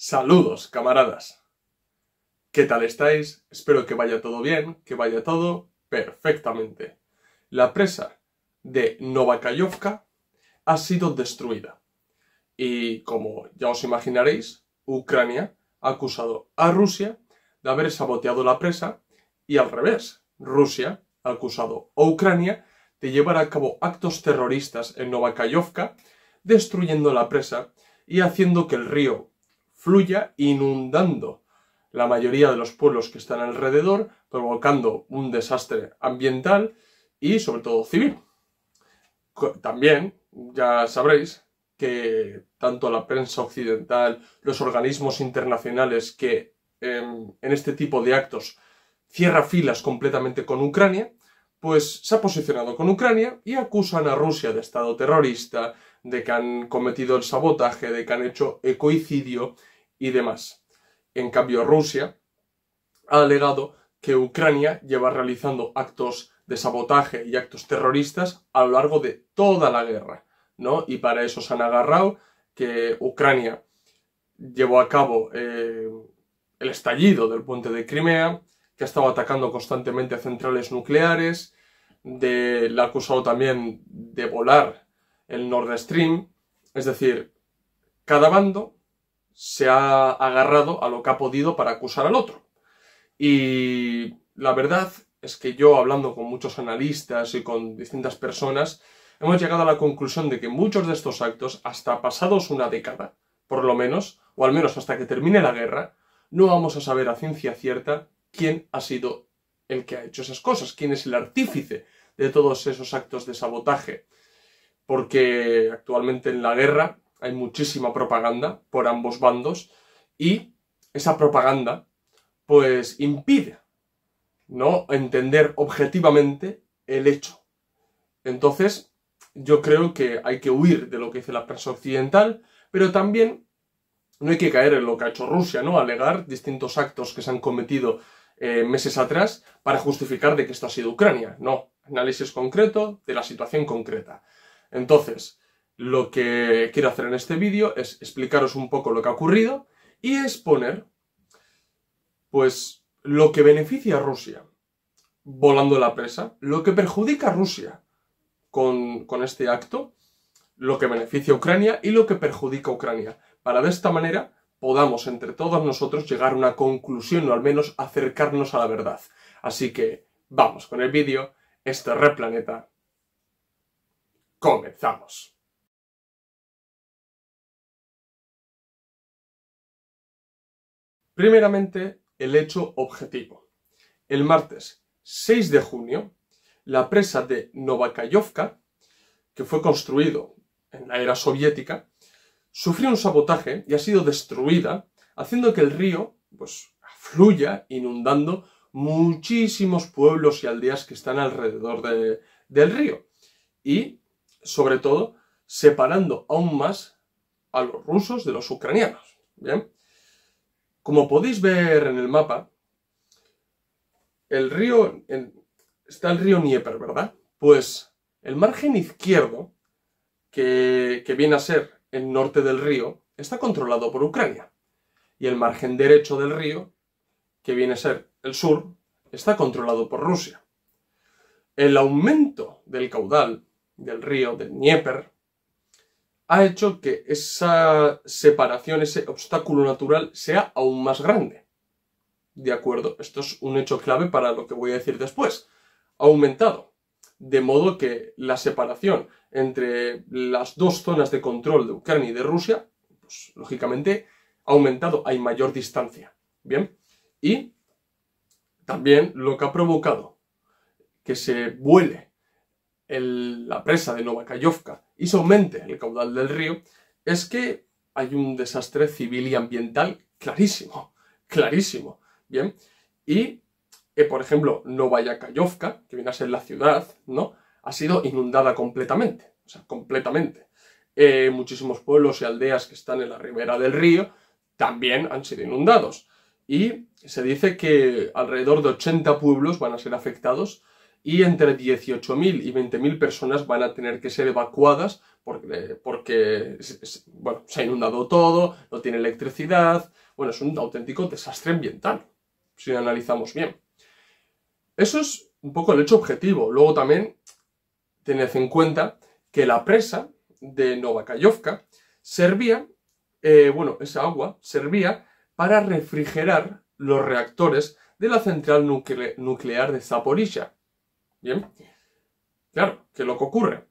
Saludos, camaradas. ¿Qué tal estáis? Espero que vaya todo bien, que vaya todo perfectamente. La presa de Novakayovka ha sido destruida. Y como ya os imaginaréis, Ucrania ha acusado a Rusia de haber saboteado la presa y al revés, Rusia ha acusado a Ucrania de llevar a cabo actos terroristas en Novakayovka, destruyendo la presa y haciendo que el río fluya inundando la mayoría de los pueblos que están alrededor, provocando un desastre ambiental y sobre todo civil. También, ya sabréis, que tanto la prensa occidental, los organismos internacionales que em, en este tipo de actos cierra filas completamente con Ucrania, pues se ha posicionado con Ucrania y acusan a Rusia de Estado terrorista, de que han cometido el sabotaje, de que han hecho ecoicidio y demás. En cambio, Rusia ha alegado que Ucrania lleva realizando actos de sabotaje y actos terroristas a lo largo de toda la guerra, ¿no? Y para eso se han agarrado que Ucrania llevó a cabo eh, el estallido del puente de Crimea, que ha estado atacando constantemente centrales nucleares, de, la ha acusado también de volar el Nord Stream, es decir, cada bando se ha agarrado a lo que ha podido para acusar al otro. Y la verdad es que yo, hablando con muchos analistas y con distintas personas, hemos llegado a la conclusión de que muchos de estos actos, hasta pasados una década, por lo menos, o al menos hasta que termine la guerra, no vamos a saber a ciencia cierta quién ha sido el que ha hecho esas cosas, quién es el artífice de todos esos actos de sabotaje porque actualmente en la guerra hay muchísima propaganda por ambos bandos y esa propaganda pues impide no entender objetivamente el hecho. Entonces, yo creo que hay que huir de lo que dice la prensa occidental, pero también no hay que caer en lo que ha hecho Rusia, ¿no? Alegar distintos actos que se han cometido eh, meses atrás para justificar de que esto ha sido Ucrania. No, análisis concreto de la situación concreta. Entonces, lo que quiero hacer en este vídeo es explicaros un poco lo que ha ocurrido y exponer, pues, lo que beneficia a Rusia volando la presa, lo que perjudica a Rusia con, con este acto, lo que beneficia a Ucrania y lo que perjudica a Ucrania, para de esta manera podamos entre todos nosotros llegar a una conclusión o al menos acercarnos a la verdad. Así que vamos con el vídeo, este Replaneta Comenzamos. Primeramente, el hecho objetivo. El martes 6 de junio, la presa de Novakayovka, que fue construido en la era soviética, sufrió un sabotaje y ha sido destruida, haciendo que el río pues, fluya inundando muchísimos pueblos y aldeas que están alrededor del río. Y sobre todo separando aún más a los rusos de los ucranianos. Bien, como podéis ver en el mapa, el río está el río Nieper, ¿verdad? Pues el margen izquierdo, que, que viene a ser el norte del río, está controlado por Ucrania. Y el margen derecho del río, que viene a ser el sur, está controlado por Rusia. El aumento del caudal del río, del Dnieper, ha hecho que esa separación, ese obstáculo natural, sea aún más grande. De acuerdo, esto es un hecho clave para lo que voy a decir después. Ha aumentado. De modo que la separación entre las dos zonas de control de Ucrania y de Rusia, pues lógicamente ha aumentado, hay mayor distancia. Bien, y también lo que ha provocado que se vuele la presa de Novakayovka y se aumente el caudal del río, es que hay un desastre civil y ambiental clarísimo, clarísimo. Bien, y eh, por ejemplo, Novayakayovka, que viene a ser la ciudad, ¿no? Ha sido inundada completamente, o sea, completamente. Eh, muchísimos pueblos y aldeas que están en la ribera del río también han sido inundados. Y se dice que alrededor de 80 pueblos van a ser afectados y entre 18.000 y 20.000 personas van a tener que ser evacuadas porque, porque se ha inundado todo, no tiene electricidad, bueno, es un auténtico desastre ambiental, si lo analizamos bien. Eso es un poco el hecho objetivo. Luego también tened en cuenta que la presa de Novakayovka servía, eh, bueno, esa agua servía para refrigerar los reactores de la central nuclear de Zaporizhia, Bien. Claro, ¿qué lo que ocurre?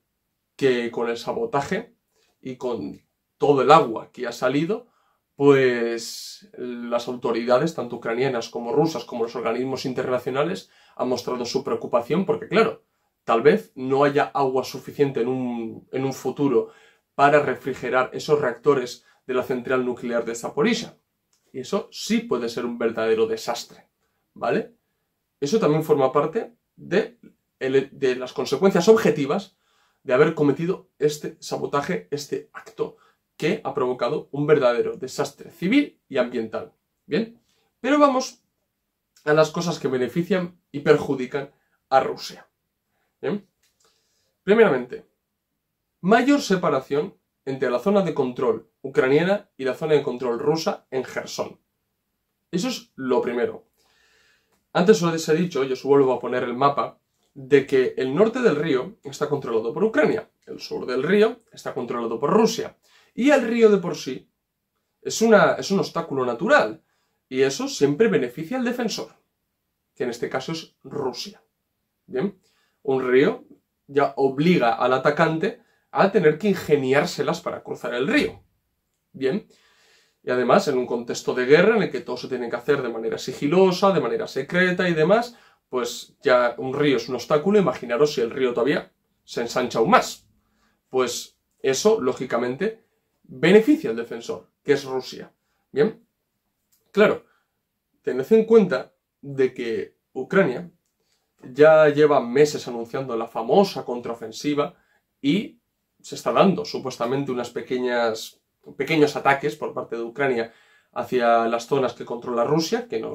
Que con el sabotaje y con todo el agua que ha salido, pues las autoridades, tanto ucranianas como rusas, como los organismos internacionales, han mostrado su preocupación porque, claro, tal vez no haya agua suficiente en un, en un futuro para refrigerar esos reactores de la central nuclear de Zaporizhia. Y eso sí puede ser un verdadero desastre, ¿vale? Eso también forma parte de de las consecuencias objetivas de haber cometido este sabotaje, este acto que ha provocado un verdadero desastre civil y ambiental. Bien, pero vamos a las cosas que benefician y perjudican a Rusia. Primeramente, mayor separación entre la zona de control ucraniana y la zona de control rusa en Gerson. Eso es lo primero. Antes os he dicho, yo os vuelvo a poner el mapa, de que el norte del río está controlado por Ucrania, el sur del río está controlado por Rusia, y el río de por sí es, un obstáculo natural, y eso siempre beneficia al defensor, que en este caso es Rusia. Bien, un río ya obliga al atacante a tener que ingeniárselas para cruzar el río. Bien, y además en un contexto de guerra en el que todo se tiene que hacer de manera sigilosa, de manera secreta y demás, pues ya un río es un obstáculo, imaginaros si el río todavía se ensancha aún más. Pues eso, lógicamente, beneficia al defensor, que es Rusia. Bien, claro, tened en cuenta de que Ucrania ya lleva meses anunciando la famosa contraofensiva y se está dando supuestamente unos pequeños ataques por parte de Ucrania hacia las zonas que controla Rusia, que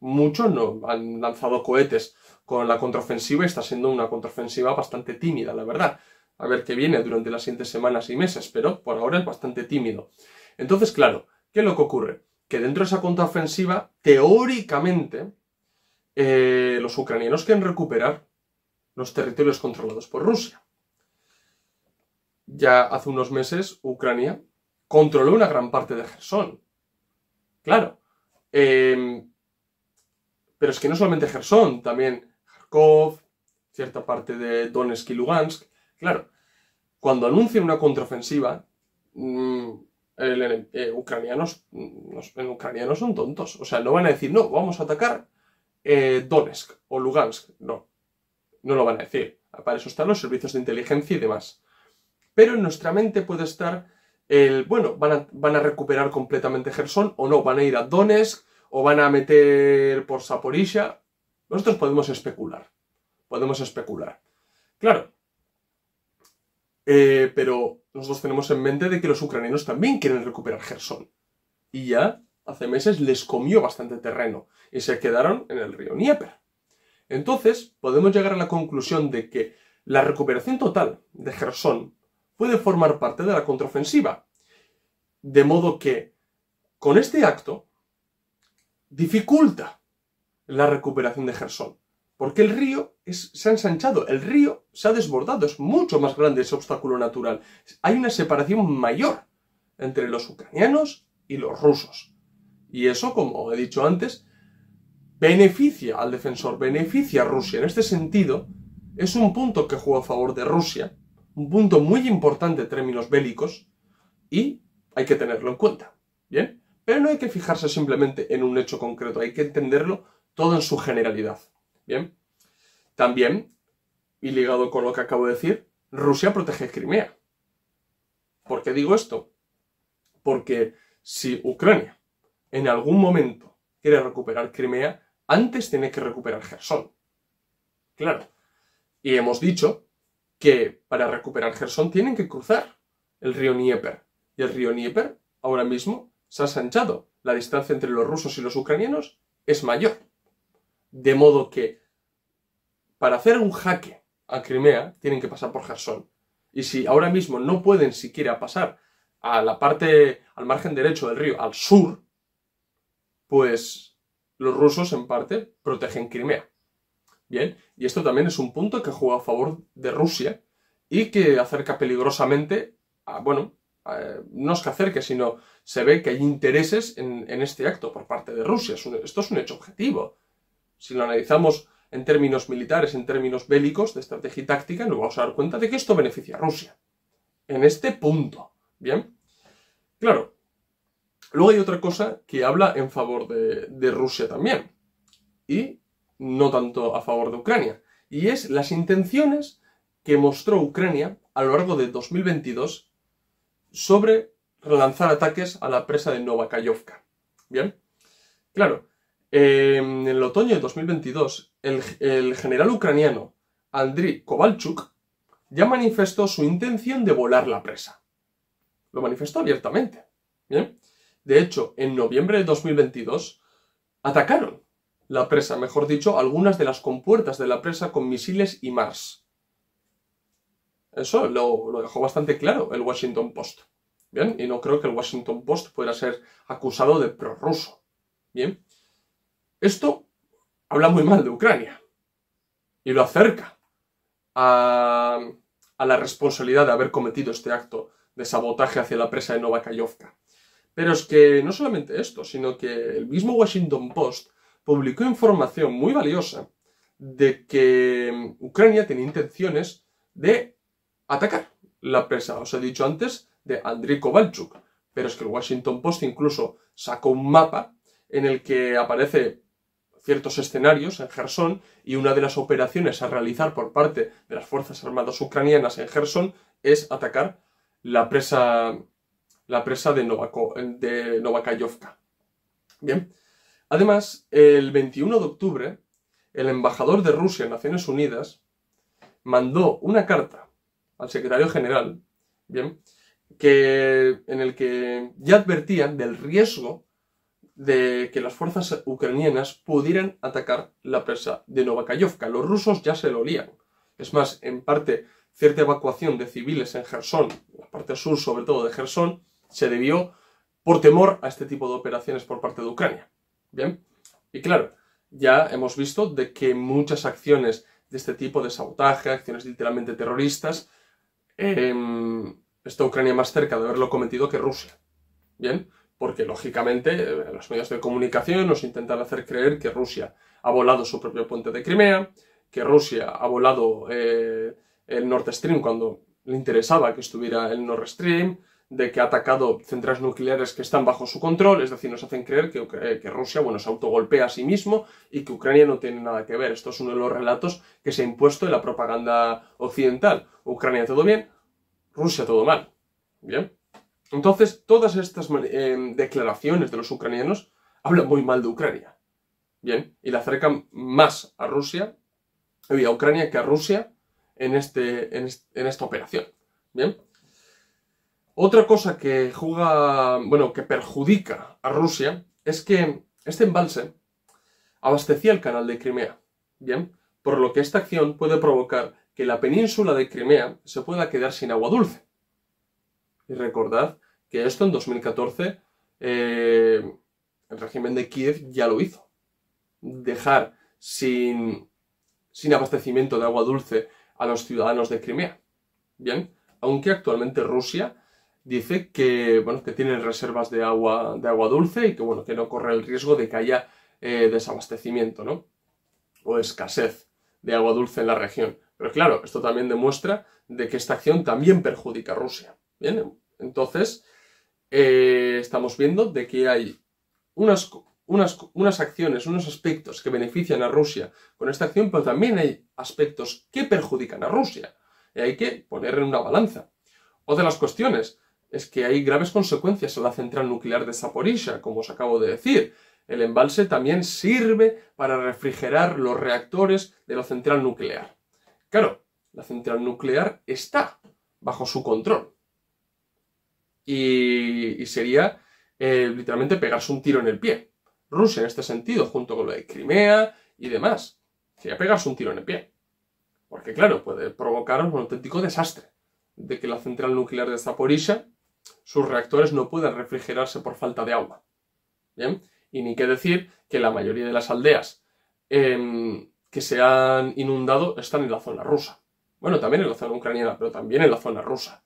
muchos no, han lanzado cohetes con la contraofensiva y está siendo una contraofensiva bastante tímida, la verdad. A ver qué viene durante las siguientes semanas y meses, pero por ahora es bastante tímido. Entonces, claro, ¿qué es lo que ocurre? Que dentro de esa contraofensiva, teóricamente, eh, los ucranianos quieren recuperar los territorios controlados por Rusia. Ya hace unos meses, Ucrania controló una gran parte de Gerson, Claro. Em, pero es que no solamente Gerson, también Kharkov, cierta parte de Donetsk y Lugansk. Claro, cuando anuncian una contraofensiva, mm, eh, ucranianos, mm, los, ucranianos son tontos. O sea, no van a decir, no, vamos a atacar eh, Donetsk o Lugansk. No, no lo van a decir. Para eso están los servicios de inteligencia y demás. Pero en nuestra mente puede estar bueno, van a, recuperar completamente Gerson o no, van a ir a Donetsk o van a meter por Saporisha. Nosotros podemos especular, podemos especular. Claro, eh, pero nosotros tenemos en mente de que los ucranianos también quieren recuperar Gerson. Y ya hace meses les comió bastante terreno y se quedaron en el río Dnieper. Entonces, podemos llegar a la conclusión de que la recuperación total de Gerson puede formar parte de la contraofensiva. De modo que, con este acto, dificulta la recuperación de Gerson, porque el río se ha ensanchado, el río se ha desbordado, es mucho más grande ese obstáculo natural. Hay una separación mayor entre los ucranianos y los rusos. Y eso, como he dicho antes, beneficia al defensor, beneficia a Rusia. En este sentido, es un punto que juega a favor de Rusia, un punto muy importante en términos bélicos y hay que tenerlo en cuenta. ¿Bien? Pero no hay que fijarse simplemente en un hecho concreto, hay que entenderlo todo en su generalidad. ¿Bien? También, y ligado con lo que acabo de decir, Rusia protege Crimea. ¿Por qué digo esto? Porque si Ucrania en algún momento quiere recuperar Crimea, antes tiene que recuperar Gerson. Claro. Y hemos dicho que para recuperar Gerson tienen que cruzar el río Dnieper. Y el río Dnieper ahora mismo se ha ensanchado. La distancia entre los rusos y los ucranianos es mayor. De modo que para hacer un jaque a Crimea tienen que pasar por Gerson. Y si ahora mismo no pueden siquiera pasar a la parte, al margen derecho del río, al sur, pues los rusos en parte protegen Crimea. Bien, y esto también es un punto que juega a favor de Rusia y que acerca peligrosamente a, bueno, no es que acerque, sino se ve que hay intereses en, este acto por parte de Rusia. esto es un hecho objetivo. Si lo analizamos en términos militares, en términos bélicos, de estrategia y táctica, nos vamos a dar cuenta de que esto beneficia a Rusia. En este punto. Bien. Claro. Luego hay otra cosa que habla en favor de, de Rusia también. Y no tanto a favor de Ucrania, y es las intenciones que mostró Ucrania a lo largo de 2022 sobre relanzar ataques a la presa de Novakayovka. Bien, claro, en el otoño de 2022, el, el general ucraniano Andriy Kovalchuk ya manifestó su intención de volar la presa. Lo manifestó abiertamente. Bien, de hecho, en noviembre de 2022 atacaron la presa, mejor dicho, algunas de las compuertas de la presa con misiles y Mars. Eso lo, dejó bastante claro el Washington Post. Bien, y no creo que el Washington Post pueda ser acusado de prorruso. Bien, esto habla muy mal de Ucrania y lo acerca a, a, la responsabilidad de haber cometido este acto de sabotaje hacia la presa de Novakayovka. Pero es que no solamente esto, sino que el mismo Washington Post publicó información muy valiosa de que Ucrania tenía intenciones de atacar la presa. Os he dicho antes de Andriy Kovalchuk, pero es que el Washington Post incluso sacó un mapa en el que aparece ciertos escenarios en Gerson y una de las operaciones a realizar por parte de las Fuerzas Armadas ucranianas en Gerson es atacar la presa, la presa de, de Novakayovka. Bien, Además, el 21 de octubre, el embajador de Rusia en Naciones Unidas mandó una carta al secretario general, bien, en el que ya advertían del riesgo de que las fuerzas ucranianas pudieran atacar la presa de Novakayovka. Los rusos ya se lo olían. Es más, en parte, cierta evacuación de civiles en Gerson, la parte sur sobre todo de Gerson, se debió por temor a este tipo de operaciones por parte de Ucrania. Bien, y claro, ya hemos visto de que muchas acciones de este tipo de sabotaje, acciones literalmente terroristas, em, está Ucrania más cerca de haberlo cometido que Rusia. Bien, porque lógicamente eh, los medios de comunicación nos intentan hacer creer que Rusia ha volado su propio puente de Crimea, que Rusia ha volado eh, el Nord Stream cuando le interesaba que estuviera el Nord Stream, de que ha atacado centrales nucleares que están bajo su control, es decir, nos hacen creer que, eh, que, Rusia bueno, se autogolpea a sí mismo y que Ucrania no tiene nada que ver. Esto es uno de los relatos que se ha impuesto en la propaganda occidental. Ucrania todo bien, Rusia todo mal. Bien. Entonces, todas estas eh, declaraciones de los ucranianos hablan muy mal de Ucrania. Bien, y la acercan más a Rusia y a Ucrania que a Rusia en, este, en, en esta operación. Bien. Otra cosa que juega, bueno, que perjudica a Rusia es que este embalse abastecía el canal de Crimea. Bien, por lo que esta acción puede provocar que la península de Crimea se pueda quedar sin agua dulce. Y recordad que esto en 2014 eh, el régimen de Kiev ya lo hizo. Dejar sin, sin abastecimiento de agua dulce a los ciudadanos de Crimea. Bien, aunque actualmente Rusia dice que, bueno, que tienen reservas de agua, de agua dulce y que, bueno, que no corre el riesgo de que haya eh, desabastecimiento, ¿no? O escasez de agua dulce en la región. Pero claro, esto también demuestra de que esta acción también perjudica a Rusia. entonces eh, estamos viendo de que hay unas, unas, unas acciones, unos aspectos que benefician a Rusia con esta acción, pero también hay aspectos que perjudican a Rusia. Y hay que poner en una balanza. Otra de las cuestiones es que hay graves consecuencias a la central nuclear de Zaporizhia, como os acabo de decir. El embalse también sirve para refrigerar los reactores de la central nuclear. Claro, la central nuclear está bajo su control. Y, sería eh, literalmente pegarse un tiro en el pie. Rusia en este sentido, junto con lo de Crimea y demás, sería pegarse un tiro en el pie. Porque claro, puede provocar un auténtico desastre de que la central nuclear de Zaporizhia sus reactores no pueden refrigerarse por falta de agua. ¿Bien? Y ni qué decir que la mayoría de las aldeas em, que se han inundado están en la zona rusa. Bueno, también en la zona ucraniana, pero también en la zona rusa.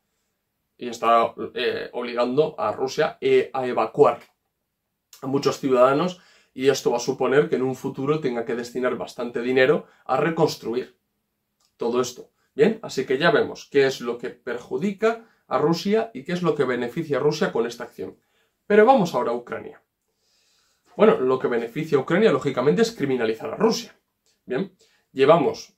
Y está eh, obligando a Rusia eh, a evacuar a muchos ciudadanos y esto va a suponer que en un futuro tenga que destinar bastante dinero a reconstruir todo esto. Bien, así que ya vemos qué es lo que perjudica a Rusia y qué es lo que beneficia a Rusia con esta acción. Pero vamos ahora a Ucrania. Bueno, lo que beneficia a Ucrania, lógicamente, es criminalizar a Rusia. Bien, llevamos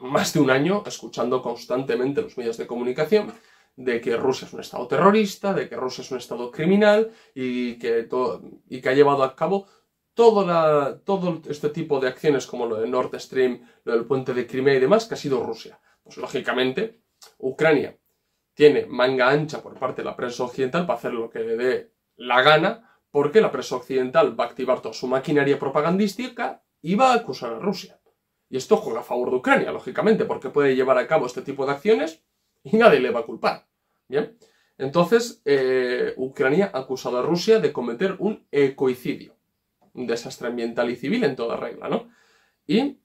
más de un año escuchando constantemente los medios de comunicación de que Rusia es un estado terrorista, de que Rusia es un estado criminal y que, ha llevado a cabo todo, todo este tipo de acciones como lo de Nord Stream, lo del puente de Crimea y demás, que ha sido Rusia. Pues lógicamente, Ucrania tiene manga ancha por parte de la prensa occidental para hacer lo que le dé la gana, porque la prensa occidental va a activar toda su maquinaria propagandística y va a acusar a Rusia. Y esto juega a favor de Ucrania, lógicamente, porque puede llevar a cabo este tipo de acciones y nadie le va a culpar. Bien, entonces eh, Ucrania ha acusado a Rusia de cometer un ecoicidio, un desastre ambiental y civil en toda regla, ¿no? Y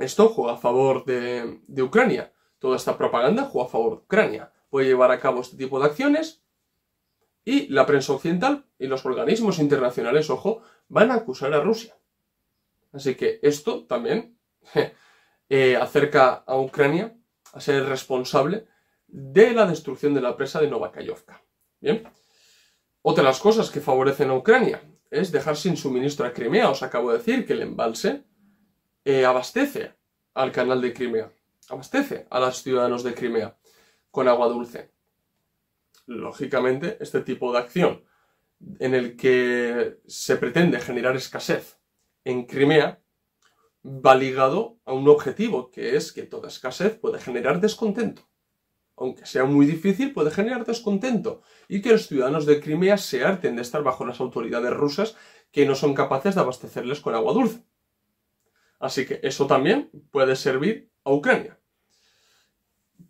esto juega a favor de, de Ucrania, Toda esta propaganda juega a favor de Ucrania. Puede llevar a cabo este tipo de acciones y la prensa occidental y los organismos internacionales, ojo, van a acusar a Rusia. Así que esto también eh, acerca a Ucrania a ser responsable de la destrucción de la presa de Novakayovka. Bien. Otra de las cosas que favorecen a Ucrania es dejar sin suministro a Crimea. Os acabo de decir que el embalse eh, abastece al canal de Crimea abastece a los ciudadanos de Crimea con agua dulce. Lógicamente, este tipo de acción en el que se pretende generar escasez en Crimea va ligado a un objetivo que es que toda escasez puede generar descontento. Aunque sea muy difícil, puede generar descontento y que los ciudadanos de Crimea se harten de estar bajo las autoridades rusas que no son capaces de abastecerles con agua dulce. Así que eso también puede servir a Ucrania.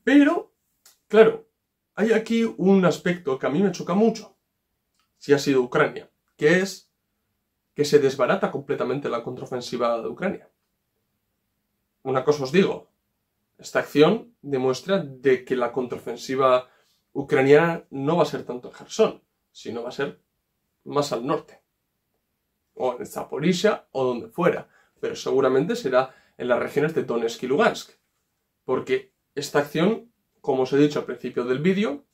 Pero, claro, hay aquí un aspecto que a mí me choca mucho, si ha sido Ucrania, que es que se desbarata completamente la contraofensiva de Ucrania. Una cosa os digo, esta acción demuestra de que la contraofensiva ucraniana no va a ser tanto en Gerson, sino va a ser más al norte, o en Zaporizhia o donde fuera, pero seguramente será en las regiones de Donetsk y Lugansk, porque esta acción, como os he dicho al principio del vídeo,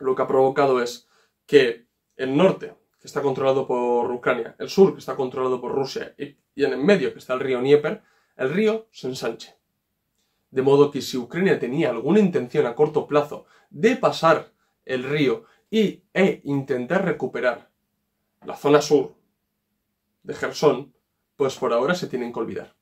lo que ha provocado es que el norte, que está controlado por Ucrania, el sur, que está controlado por Rusia, y, en el medio, que está el río Dnieper, el río se ensanche. De modo que si Ucrania tenía alguna intención a corto plazo de pasar el río y, e intentar recuperar la zona sur de Gerson, pues por ahora se tienen que olvidar.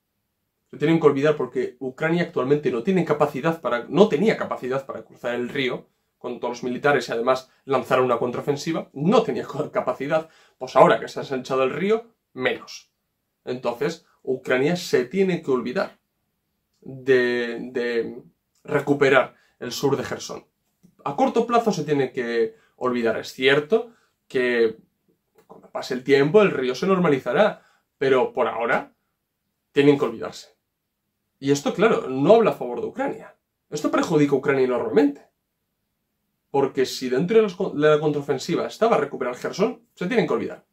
Se tienen que olvidar porque Ucrania actualmente no tiene capacidad para, no tenía capacidad para cruzar el río con todos los militares y además lanzar una contraofensiva, no tenía capacidad, pues ahora que se ha ensanchado el río, menos. Entonces, Ucrania se tiene que olvidar de, de recuperar el sur de Gerson. A corto plazo se tiene que olvidar, es cierto que cuando pase el tiempo el río se normalizará, pero por ahora tienen que olvidarse. Y esto, claro, no habla a favor de Ucrania. Esto perjudica a Ucrania enormemente. Porque si dentro de, la contraofensiva estaba recuperar Gerson, se tienen que olvidar.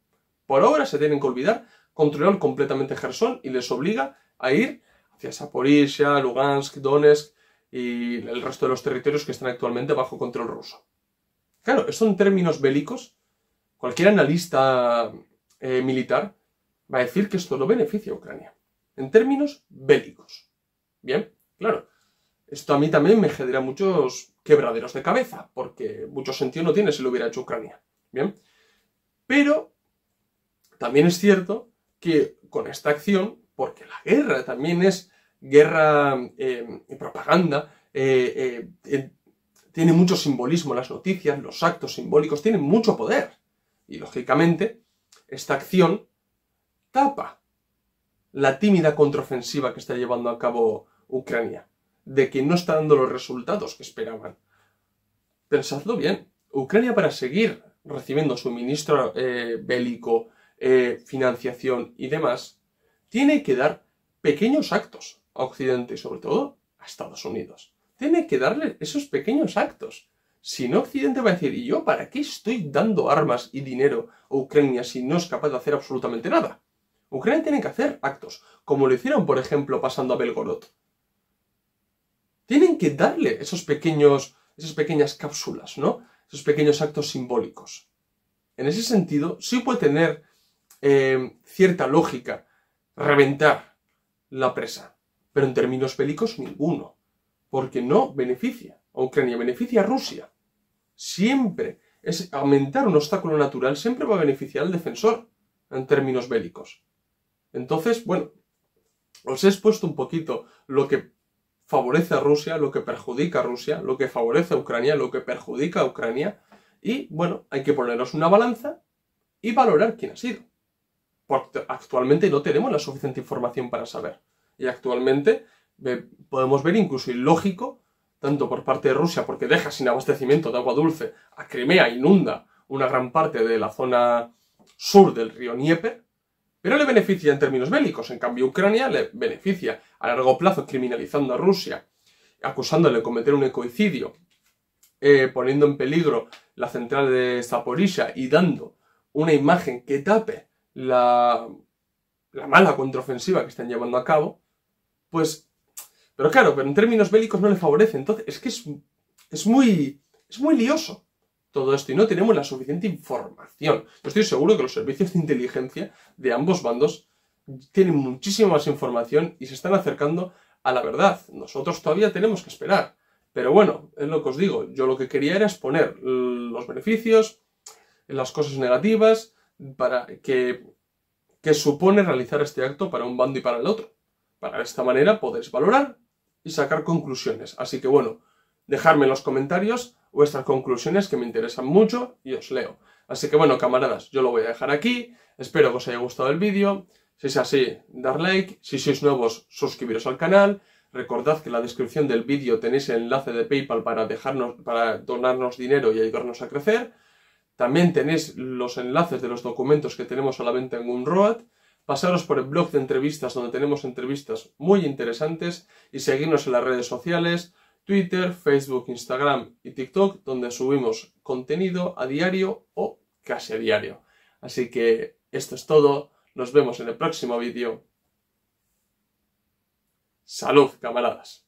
Por ahora se tienen que olvidar controlar completamente Gerson y les obliga a ir hacia Saporizhia, Lugansk, Donetsk y el resto de los territorios que están actualmente bajo control ruso. Claro, esto en términos bélicos, cualquier analista eh, militar va a decir que esto no beneficia a Ucrania. En términos bélicos. Bien, claro. Esto a mí también me genera muchos quebraderos de cabeza, porque mucho sentido no tiene si lo hubiera hecho Ucrania. Bien. Pero también es cierto que con esta acción, porque la guerra también es guerra em, y propaganda, eh, eh, tiene mucho simbolismo las noticias, los actos simbólicos tienen mucho poder. Y lógicamente, esta acción tapa la tímida contraofensiva que está llevando a cabo Ucrania, de que no está dando los resultados que esperaban. Pensadlo bien, Ucrania para seguir recibiendo suministro eh, bélico, eh, financiación y demás, tiene que dar pequeños actos a Occidente y sobre todo a Estados Unidos. Tiene que darle esos pequeños actos. Si no, Occidente va a decir, ¿y yo para qué estoy dando armas y dinero a Ucrania si no es capaz de hacer absolutamente nada? Ucrania tiene que hacer actos, como lo hicieron, por ejemplo, pasando a Belgorod tienen que darle esos pequeños, esas pequeñas cápsulas, ¿no? Esos pequeños actos simbólicos. En ese sentido, sí puede tener eh, cierta lógica reventar la presa, pero en términos bélicos ninguno, porque no beneficia a Ucrania, beneficia a Rusia. Siempre es aumentar un obstáculo natural siempre va a beneficiar al defensor en términos bélicos. Entonces, bueno, os he expuesto un poquito lo que favorece a Rusia, lo que perjudica a Rusia, lo que favorece a Ucrania, lo que perjudica a Ucrania. Y bueno, hay que ponernos una balanza y valorar quién ha sido. Porque actualmente no tenemos la suficiente información para saber. Y actualmente podemos ver incluso ilógico, tanto por parte de Rusia, porque deja sin abastecimiento de agua dulce a Crimea, inunda una gran parte de la zona sur del río Niepe pero le beneficia en términos bélicos. En cambio, Ucrania le beneficia a largo plazo criminalizando a Rusia, acusándole de cometer un ecoicidio, eh, poniendo en peligro la central de Zaporizhia y dando una imagen que tape la, la mala contraofensiva que están llevando a cabo, pues... Pero claro, pero en términos bélicos no le favorece. Entonces, es que es muy... Es muy lioso todo esto y no tenemos la suficiente información. estoy seguro que los servicios de inteligencia de ambos bandos tienen muchísima más información y se están acercando a la verdad. Nosotros todavía tenemos que esperar. Pero bueno, es lo que os digo. Yo lo que quería era exponer los beneficios, las cosas negativas, para que, que supone realizar este acto para un bando y para el otro. Para de esta manera podéis valorar y sacar conclusiones. Así que bueno, dejadme en los comentarios vuestras conclusiones que me interesan mucho y os leo. Así que bueno, camaradas, yo lo voy a dejar aquí. Espero que os haya gustado el vídeo. Si es así, dar like. Si sois nuevos, suscribiros al canal. Recordad que en la descripción del vídeo tenéis el enlace de PayPal para, dejarnos, para donarnos dinero y ayudarnos a crecer. También tenéis los enlaces de los documentos que tenemos solamente la venta en Unroad. Pasaros por el blog de entrevistas donde tenemos entrevistas muy interesantes y seguirnos en las redes sociales, Twitter, Facebook, Instagram y TikTok, donde subimos contenido a diario o casi a diario. Así que esto es todo, nos vemos en el próximo vídeo. Salud, camaradas.